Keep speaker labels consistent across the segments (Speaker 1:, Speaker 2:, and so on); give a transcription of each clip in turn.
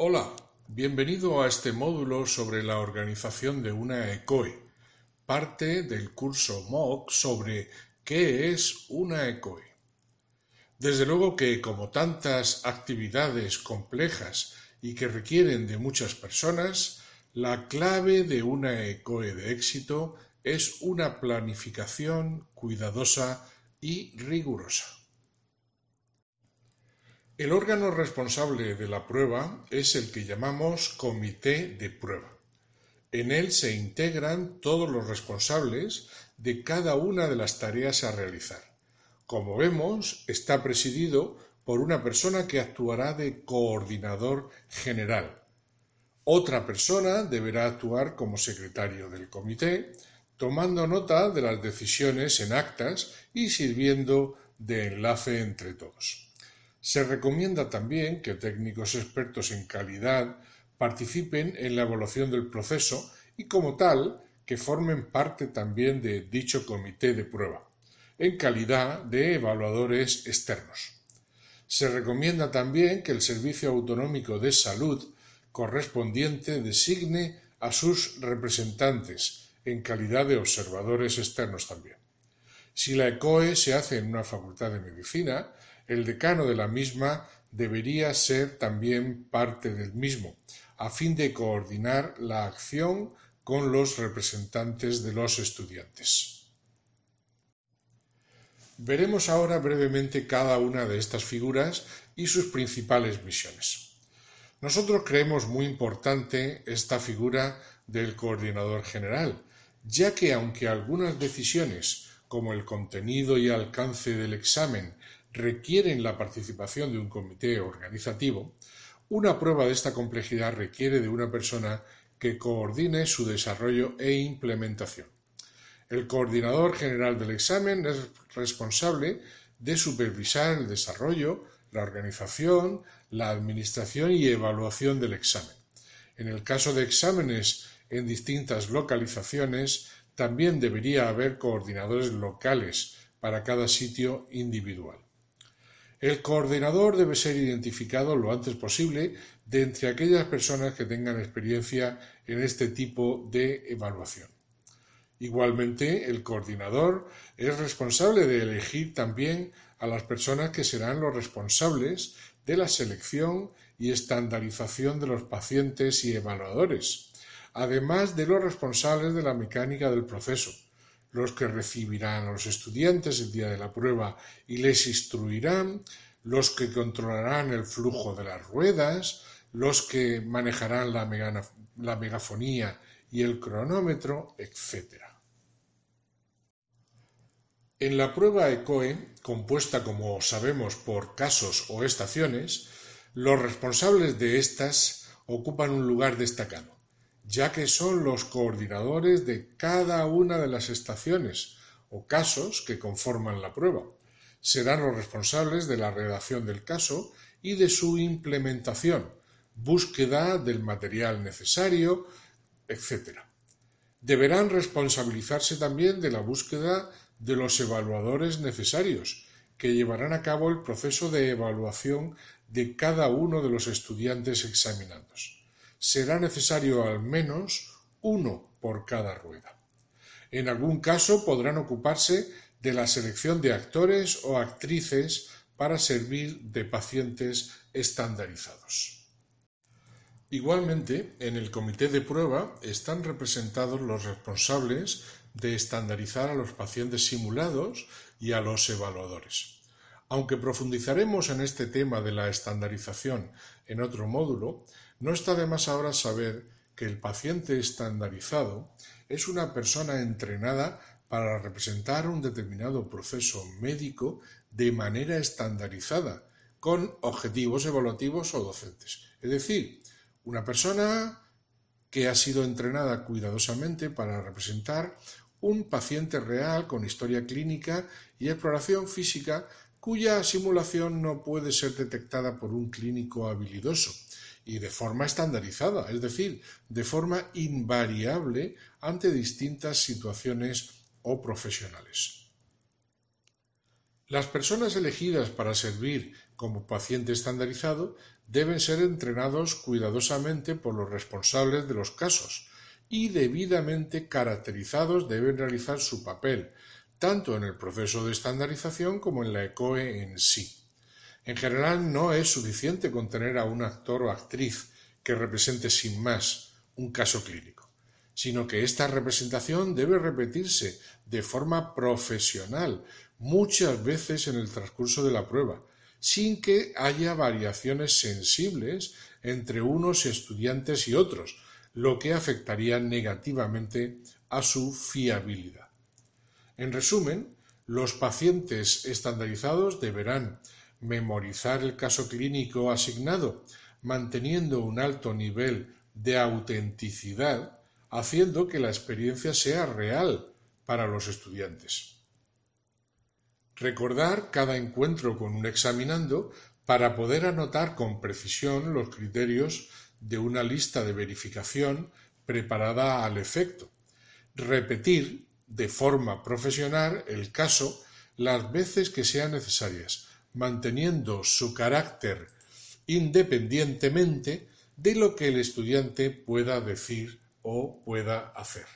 Speaker 1: Hola, bienvenido a este módulo sobre la organización de una ECOE, parte del curso MOOC sobre qué es una ECOE. Desde luego que como tantas actividades complejas y que requieren de muchas personas, la clave de una ECOE de éxito es una planificación cuidadosa y rigurosa. El órgano responsable de la prueba es el que llamamos comité de prueba. En él se integran todos los responsables de cada una de las tareas a realizar. Como vemos, está presidido por una persona que actuará de coordinador general. Otra persona deberá actuar como secretario del comité, tomando nota de las decisiones en actas y sirviendo de enlace entre todos. Se recomienda también que técnicos expertos en calidad participen en la evaluación del proceso y como tal que formen parte también de dicho comité de prueba, en calidad de evaluadores externos. Se recomienda también que el Servicio Autonómico de Salud correspondiente designe a sus representantes en calidad de observadores externos también. Si la ECOE e se hace en una facultad de medicina, el decano de la misma debería ser también parte del mismo, a fin de coordinar la acción con los representantes de los estudiantes. Veremos ahora brevemente cada una de estas figuras y sus principales misiones. Nosotros creemos muy importante esta figura del coordinador general, ya que aunque algunas decisiones, como el contenido y alcance del examen, requieren la participación de un comité organizativo, una prueba de esta complejidad requiere de una persona que coordine su desarrollo e implementación. El coordinador general del examen es responsable de supervisar el desarrollo, la organización, la administración y evaluación del examen. En el caso de exámenes en distintas localizaciones, también debería haber coordinadores locales para cada sitio individual. El coordinador debe ser identificado lo antes posible de entre aquellas personas que tengan experiencia en este tipo de evaluación. Igualmente, el coordinador es responsable de elegir también a las personas que serán los responsables de la selección y estandarización de los pacientes y evaluadores, además de los responsables de la mecánica del proceso los que recibirán a los estudiantes el día de la prueba y les instruirán, los que controlarán el flujo de las ruedas, los que manejarán la, megafonía y el cronómetro, etc. En la prueba ECOE, compuesta como sabemos por casos o estaciones, los responsables de estas ocupan un lugar destacado ya que son los coordinadores de cada una de las estaciones o casos que conforman la prueba. Serán los responsables de la redacción del caso y de su implementación, búsqueda del material necesario, etc. Deberán responsabilizarse también de la búsqueda de los evaluadores necesarios, que llevarán a cabo el proceso de evaluación de cada uno de los estudiantes examinados será necesario al menos uno por cada rueda. En algún caso podrán ocuparse de la selección de actores o actrices para servir de pacientes estandarizados. Igualmente, en el comité de prueba están representados los responsables de estandarizar a los pacientes simulados y a los evaluadores. Aunque profundizaremos en este tema de la estandarización en otro módulo, no está de más ahora saber que el paciente estandarizado es una persona entrenada para representar un determinado proceso médico de manera estandarizada, con objetivos evaluativos o docentes. Es decir, una persona que ha sido entrenada cuidadosamente para representar un paciente real con historia clínica y exploración física cuya simulación no puede ser detectada por un clínico habilidoso y de forma estandarizada, es decir, de forma invariable ante distintas situaciones o profesionales. Las personas elegidas para servir como paciente estandarizado deben ser entrenados cuidadosamente por los responsables de los casos y debidamente caracterizados deben realizar su papel, tanto en el proceso de estandarización como en la ECOE en sí. En general no es suficiente contener a un actor o actriz que represente sin más un caso clínico, sino que esta representación debe repetirse de forma profesional muchas veces en el transcurso de la prueba, sin que haya variaciones sensibles entre unos estudiantes y otros, lo que afectaría negativamente a su fiabilidad. En resumen, los pacientes estandarizados deberán memorizar el caso clínico asignado, manteniendo un alto nivel de autenticidad, haciendo que la experiencia sea real para los estudiantes. Recordar cada encuentro con un examinando para poder anotar con precisión los criterios de una lista de verificación preparada al efecto. Repetir de forma profesional el caso las veces que sean necesarias, manteniendo su carácter independientemente de lo que el estudiante pueda decir o pueda hacer.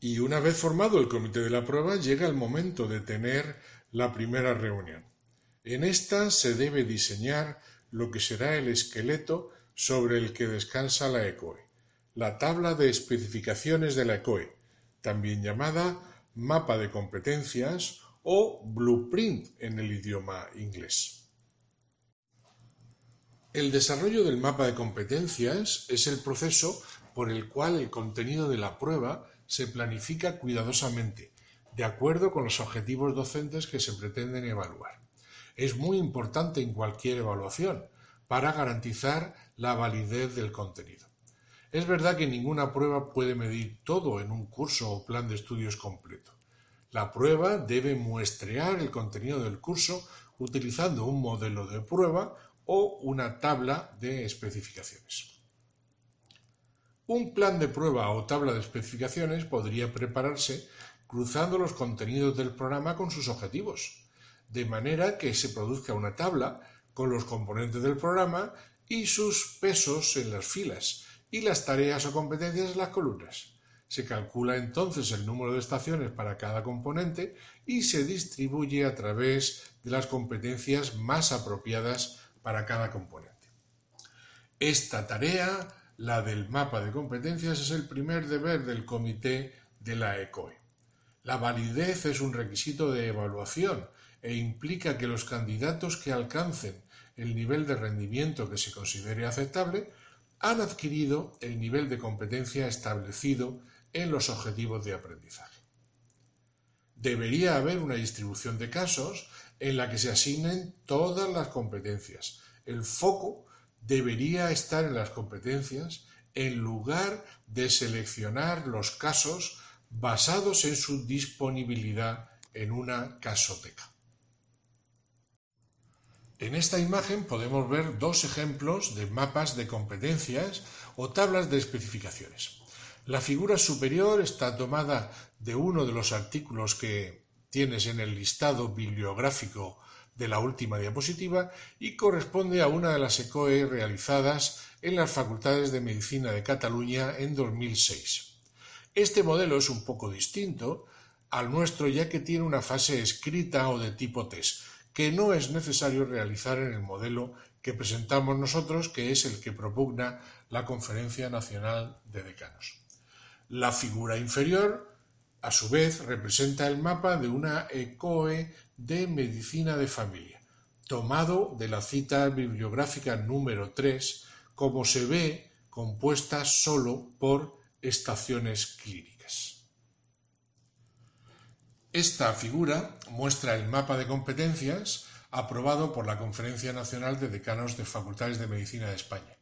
Speaker 1: Y una vez formado el comité de la prueba, llega el momento de tener la primera reunión. En esta se debe diseñar lo que será el esqueleto sobre el que descansa la ECOE, la tabla de especificaciones de la ECOE, también llamada mapa de competencias o blueprint en el idioma inglés. El desarrollo del mapa de competencias es el proceso por el cual el contenido de la prueba se planifica cuidadosamente, de acuerdo con los objetivos docentes que se pretenden evaluar. Es muy importante en cualquier evaluación para garantizar la validez del contenido. Es verdad que ninguna prueba puede medir todo en un curso o plan de estudios completo. La prueba debe muestrear el contenido del curso utilizando un modelo de prueba o una tabla de especificaciones. Un plan de prueba o tabla de especificaciones podría prepararse cruzando los contenidos del programa con sus objetivos, de manera que se produzca una tabla con los componentes del programa y sus pesos en las filas y las tareas o competencias en las columnas. Se calcula entonces el número de estaciones para cada componente y se distribuye a través de las competencias más apropiadas para cada componente. Esta tarea, la del mapa de competencias, es el primer deber del comité de la ECOE. La validez es un requisito de evaluación e implica que los candidatos que alcancen el nivel de rendimiento que se considere aceptable han adquirido el nivel de competencia establecido en los objetivos de aprendizaje. Debería haber una distribución de casos en la que se asignen todas las competencias. El foco debería estar en las competencias en lugar de seleccionar los casos basados en su disponibilidad en una casoteca. En esta imagen podemos ver dos ejemplos de mapas de competencias o tablas de especificaciones. La figura superior está tomada de uno de los artículos que tienes en el listado bibliográfico de la última diapositiva y corresponde a una de las ECOE realizadas en las Facultades de Medicina de Cataluña en 2006. Este modelo es un poco distinto al nuestro ya que tiene una fase escrita o de tipo test, que no es necesario realizar en el modelo que presentamos nosotros, que es el que propugna la Conferencia Nacional de Decanos. La figura inferior, a su vez, representa el mapa de una ECOE de medicina de familia, tomado de la cita bibliográfica número 3, como se ve compuesta solo por estaciones clínicas. Esta figura muestra el mapa de competencias aprobado por la Conferencia Nacional de Decanos de Facultades de Medicina de España,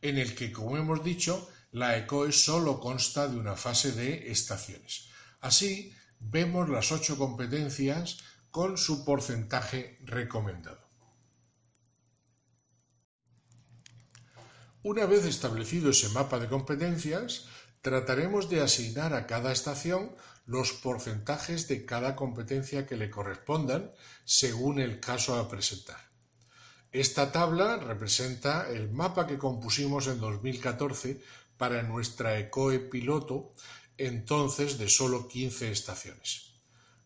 Speaker 1: en el que, como hemos dicho, la ECOE solo consta de una fase de estaciones. Así, vemos las ocho competencias con su porcentaje recomendado. Una vez establecido ese mapa de competencias, trataremos de asignar a cada estación los porcentajes de cada competencia que le correspondan según el caso a presentar. Esta tabla representa el mapa que compusimos en 2014 para nuestra Ecoe piloto, entonces de solo 15 estaciones.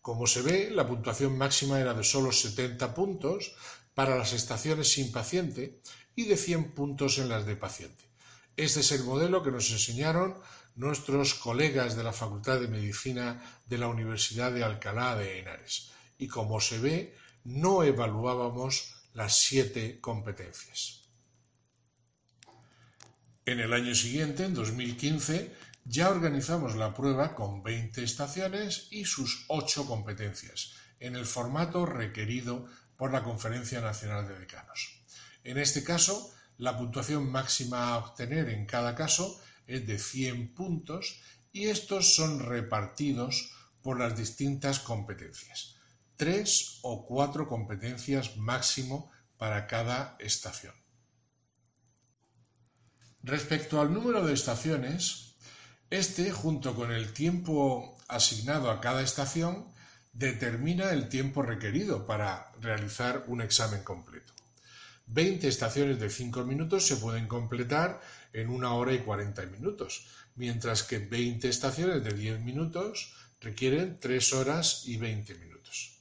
Speaker 1: Como se ve, la puntuación máxima era de solo 70 puntos para las estaciones sin paciente y de 100 puntos en las de paciente. Este es el modelo que nos enseñaron nuestros colegas de la Facultad de Medicina de la Universidad de Alcalá de Henares. Y como se ve, no evaluábamos las siete competencias. En el año siguiente, en 2015, ya organizamos la prueba con 20 estaciones y sus 8 competencias, en el formato requerido por la Conferencia Nacional de Decanos. En este caso, la puntuación máxima a obtener en cada caso es de 100 puntos y estos son repartidos por las distintas competencias. Tres o cuatro competencias máximo para cada estación. Respecto al número de estaciones, este, junto con el tiempo asignado a cada estación, determina el tiempo requerido para realizar un examen completo. 20 estaciones de 5 minutos se pueden completar en una hora y 40 minutos, mientras que 20 estaciones de 10 minutos requieren 3 horas y 20 minutos.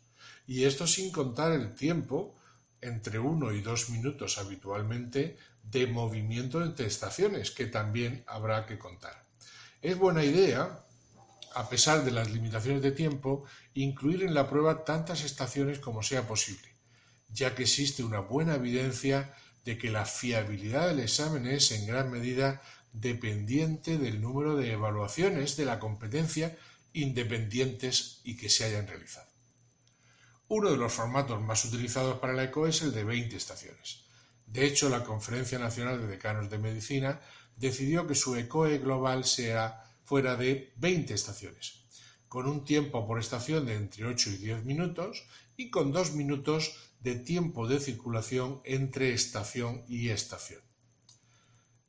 Speaker 1: Y esto sin contar el tiempo entre 1 y 2 minutos habitualmente de movimiento entre estaciones, que también habrá que contar. Es buena idea, a pesar de las limitaciones de tiempo, incluir en la prueba tantas estaciones como sea posible, ya que existe una buena evidencia de que la fiabilidad del examen es en gran medida dependiente del número de evaluaciones de la competencia independientes y que se hayan realizado. Uno de los formatos más utilizados para la ECO es el de 20 estaciones. De hecho, la Conferencia Nacional de Decanos de Medicina decidió que su ECOE global sea fuera de 20 estaciones, con un tiempo por estación de entre 8 y 10 minutos y con 2 minutos de tiempo de circulación entre estación y estación.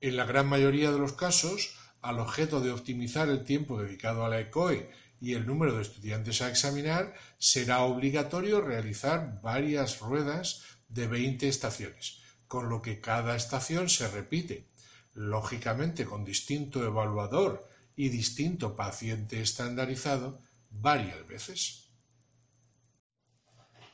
Speaker 1: En la gran mayoría de los casos, al objeto de optimizar el tiempo dedicado a la ECOE y el número de estudiantes a examinar, será obligatorio realizar varias ruedas de 20 estaciones, con lo que cada estación se repite, lógicamente con distinto evaluador y distinto paciente estandarizado, varias veces.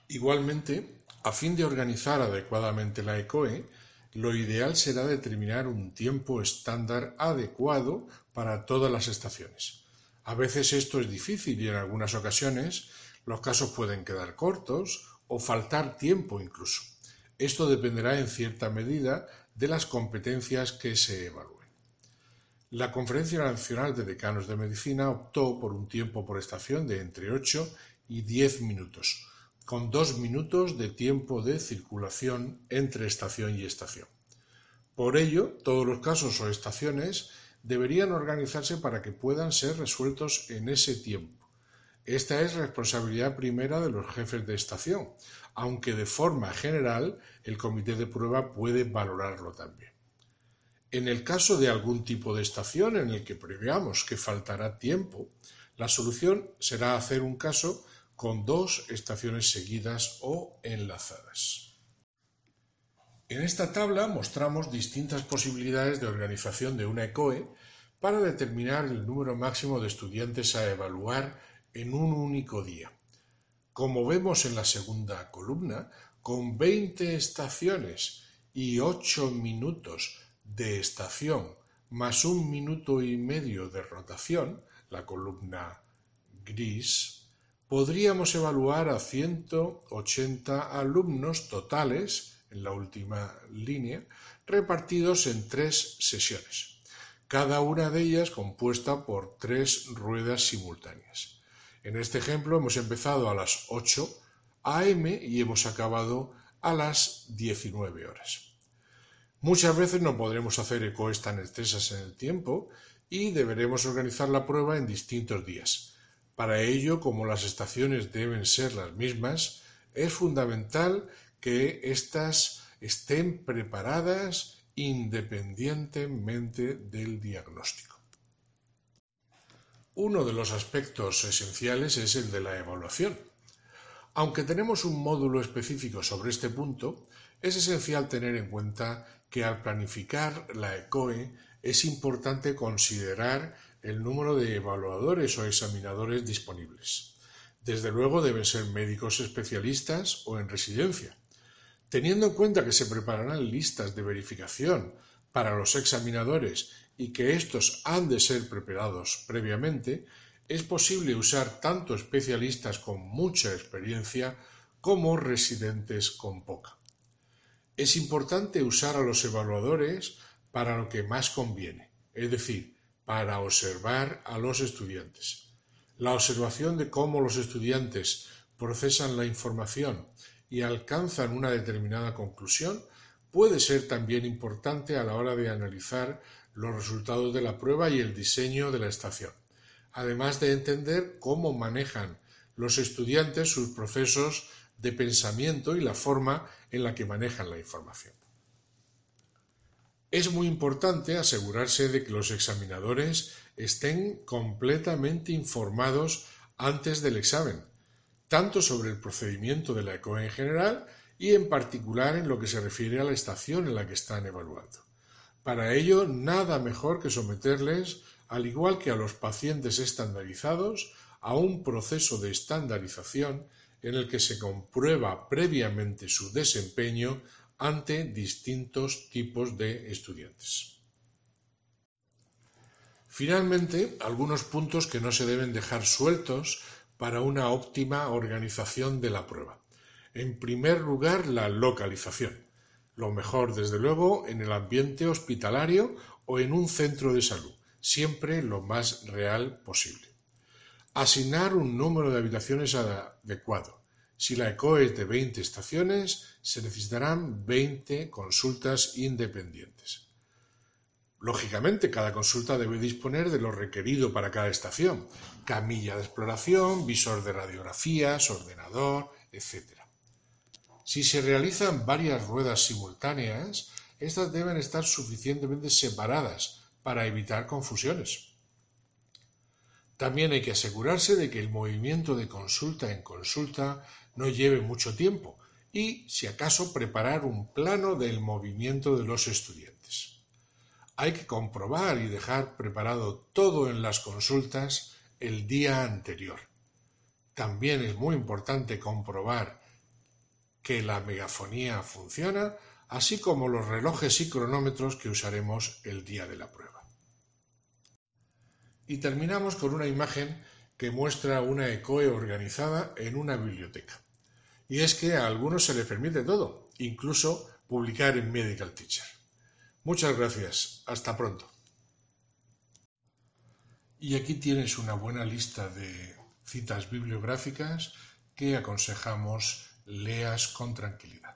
Speaker 1: Igualmente, a fin de organizar adecuadamente la ECOE, lo ideal será determinar un tiempo estándar adecuado para todas las estaciones. A veces esto es difícil y en algunas ocasiones los casos pueden quedar cortos o faltar tiempo incluso. Esto dependerá en cierta medida de las competencias que se evalúen. La Conferencia Nacional de Decanos de Medicina optó por un tiempo por estación de entre 8 y 10 minutos, con dos minutos de tiempo de circulación entre estación y estación. Por ello, todos los casos o estaciones deberían organizarse para que puedan ser resueltos en ese tiempo esta es responsabilidad primera de los jefes de estación, aunque de forma general el comité de prueba puede valorarlo también. En el caso de algún tipo de estación en el que preveamos que faltará tiempo, la solución será hacer un caso con dos estaciones seguidas o enlazadas. En esta tabla mostramos distintas posibilidades de organización de una ECOE e para determinar el número máximo de estudiantes a evaluar en un único día. Como vemos en la segunda columna, con 20 estaciones y 8 minutos de estación más un minuto y medio de rotación, la columna gris, podríamos evaluar a 180 alumnos totales en la última línea, repartidos en tres sesiones, cada una de ellas compuesta por tres ruedas simultáneas. En este ejemplo hemos empezado a las 8 a.m. y hemos acabado a las 19 horas. Muchas veces no podremos hacer ecoes tan extensas en el tiempo y deberemos organizar la prueba en distintos días. Para ello, como las estaciones deben ser las mismas, es fundamental que éstas estén preparadas independientemente del diagnóstico. Uno de los aspectos esenciales es el de la evaluación. Aunque tenemos un módulo específico sobre este punto, es esencial tener en cuenta que al planificar la ECOE es importante considerar el número de evaluadores o examinadores disponibles. Desde luego deben ser médicos especialistas o en residencia. Teniendo en cuenta que se prepararán listas de verificación para los examinadores y que estos han de ser preparados previamente, es posible usar tanto especialistas con mucha experiencia como residentes con poca. Es importante usar a los evaluadores para lo que más conviene, es decir, para observar a los estudiantes. La observación de cómo los estudiantes procesan la información y alcanzan una determinada conclusión puede ser también importante a la hora de analizar los resultados de la prueba y el diseño de la estación, además de entender cómo manejan los estudiantes sus procesos de pensamiento y la forma en la que manejan la información. Es muy importante asegurarse de que los examinadores estén completamente informados antes del examen, tanto sobre el procedimiento de la ECO en general y en particular en lo que se refiere a la estación en la que están evaluando. Para ello, nada mejor que someterles, al igual que a los pacientes estandarizados, a un proceso de estandarización en el que se comprueba previamente su desempeño ante distintos tipos de estudiantes. Finalmente, algunos puntos que no se deben dejar sueltos para una óptima organización de la prueba. En primer lugar, la localización. Lo mejor, desde luego, en el ambiente hospitalario o en un centro de salud, siempre lo más real posible. Asignar un número de habitaciones adecuado. Si la ECO es de 20 estaciones, se necesitarán 20 consultas independientes. Lógicamente, cada consulta debe disponer de lo requerido para cada estación. Camilla de exploración, visor de radiografías, ordenador, etc. Si se realizan varias ruedas simultáneas, estas deben estar suficientemente separadas para evitar confusiones. También hay que asegurarse de que el movimiento de consulta en consulta no lleve mucho tiempo y, si acaso, preparar un plano del movimiento de los estudiantes. Hay que comprobar y dejar preparado todo en las consultas el día anterior. También es muy importante comprobar que la megafonía funciona, así como los relojes y cronómetros que usaremos el día de la prueba. Y terminamos con una imagen que muestra una ECOE organizada en una biblioteca. Y es que a algunos se les permite todo, incluso publicar en Medical Teacher. Muchas gracias, hasta pronto. Y aquí tienes una buena lista de citas bibliográficas que aconsejamos leas con tranquilidad.